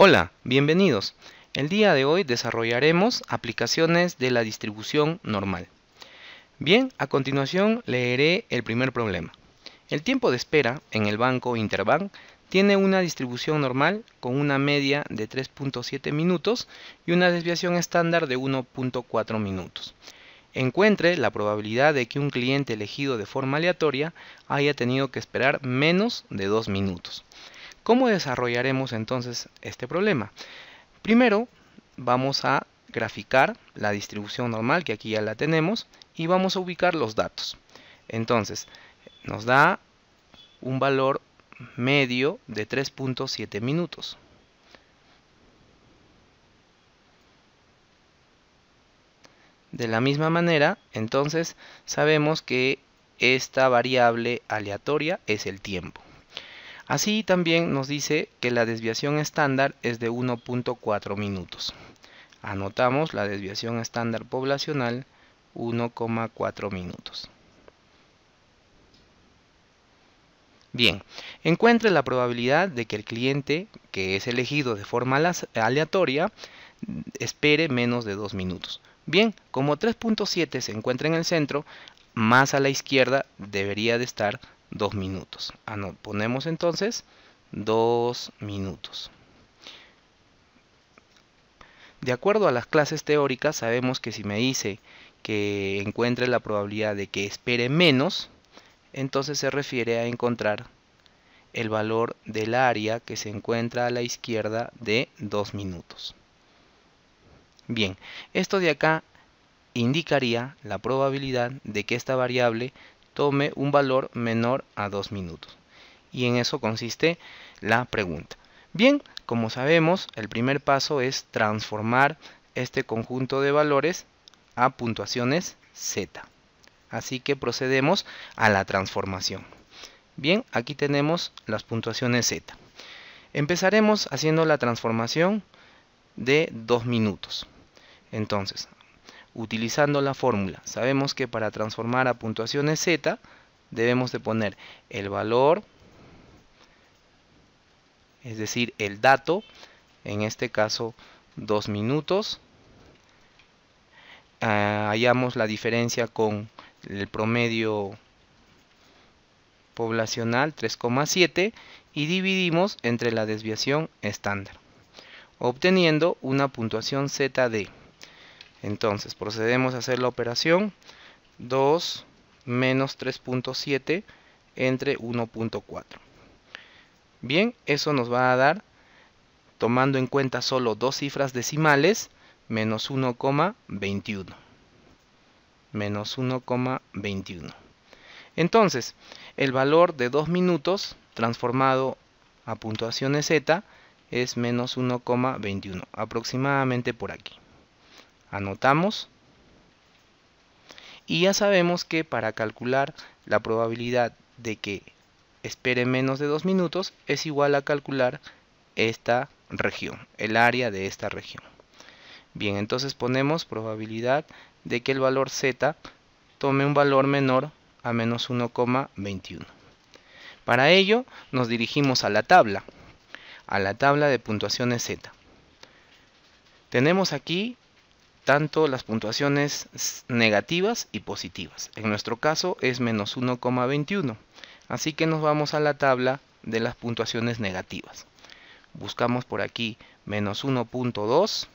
Hola, bienvenidos. El día de hoy desarrollaremos aplicaciones de la distribución normal. Bien, a continuación leeré el primer problema. El tiempo de espera en el banco Interbank tiene una distribución normal con una media de 3.7 minutos y una desviación estándar de 1.4 minutos. Encuentre la probabilidad de que un cliente elegido de forma aleatoria haya tenido que esperar menos de 2 minutos. ¿Cómo desarrollaremos entonces este problema? Primero vamos a graficar la distribución normal que aquí ya la tenemos y vamos a ubicar los datos. Entonces nos da un valor medio de 3.7 minutos. De la misma manera, entonces sabemos que esta variable aleatoria es el tiempo. Así también nos dice que la desviación estándar es de 1.4 minutos. Anotamos la desviación estándar poblacional 1,4 minutos. Bien, encuentre la probabilidad de que el cliente, que es elegido de forma aleatoria, espere menos de 2 minutos. Bien, como 3.7 se encuentra en el centro, más a la izquierda debería de estar 2 minutos. Ah, no, ponemos entonces 2 minutos. De acuerdo a las clases teóricas, sabemos que si me dice que encuentre la probabilidad de que espere menos, entonces se refiere a encontrar el valor del área que se encuentra a la izquierda de 2 minutos. Bien, esto de acá indicaría la probabilidad de que esta variable tome un valor menor a 2 minutos. Y en eso consiste la pregunta. Bien, como sabemos, el primer paso es transformar este conjunto de valores a puntuaciones Z. Así que procedemos a la transformación. Bien, aquí tenemos las puntuaciones Z. Empezaremos haciendo la transformación de 2 minutos. Entonces, utilizando la fórmula. Sabemos que para transformar a puntuaciones z debemos de poner el valor, es decir, el dato, en este caso 2 minutos. Ah, hallamos la diferencia con el promedio poblacional 3,7 y dividimos entre la desviación estándar, obteniendo una puntuación z de entonces procedemos a hacer la operación 2 menos 3.7 entre 1.4. Bien, eso nos va a dar, tomando en cuenta solo dos cifras decimales, menos 1,21. Menos 1,21. Entonces, el valor de 2 minutos transformado a puntuaciones z es menos 1,21, aproximadamente por aquí. Anotamos. Y ya sabemos que para calcular la probabilidad de que espere menos de 2 minutos es igual a calcular esta región, el área de esta región. Bien, entonces ponemos probabilidad de que el valor z tome un valor menor a menos 1,21. Para ello nos dirigimos a la tabla, a la tabla de puntuaciones z. Tenemos aquí tanto las puntuaciones negativas y positivas. En nuestro caso es menos 1,21. Así que nos vamos a la tabla de las puntuaciones negativas. Buscamos por aquí menos 1.2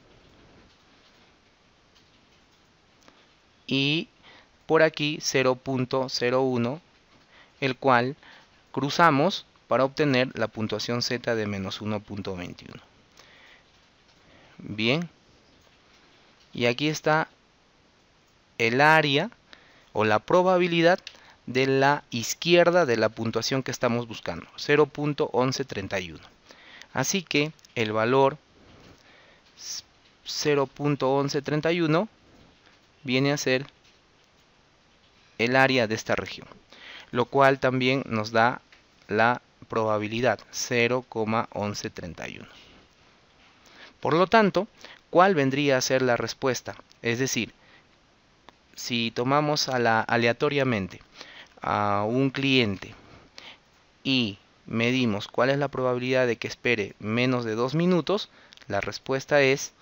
y por aquí 0.01, el cual cruzamos para obtener la puntuación z de menos 1.21. Bien y aquí está el área o la probabilidad de la izquierda de la puntuación que estamos buscando, 0.1131. Así que el valor 0.1131 viene a ser el área de esta región, lo cual también nos da la probabilidad 0,1131. Por lo tanto, ¿cuál vendría a ser la respuesta? Es decir, si tomamos a la, aleatoriamente a un cliente y medimos cuál es la probabilidad de que espere menos de dos minutos, la respuesta es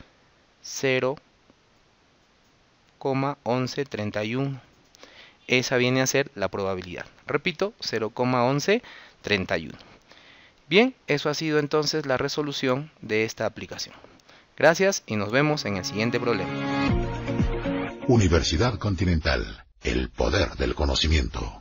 0,1131. Esa viene a ser la probabilidad. Repito, 0,1131. Bien, eso ha sido entonces la resolución de esta aplicación. Gracias y nos vemos en el siguiente problema. Universidad Continental, el poder del conocimiento.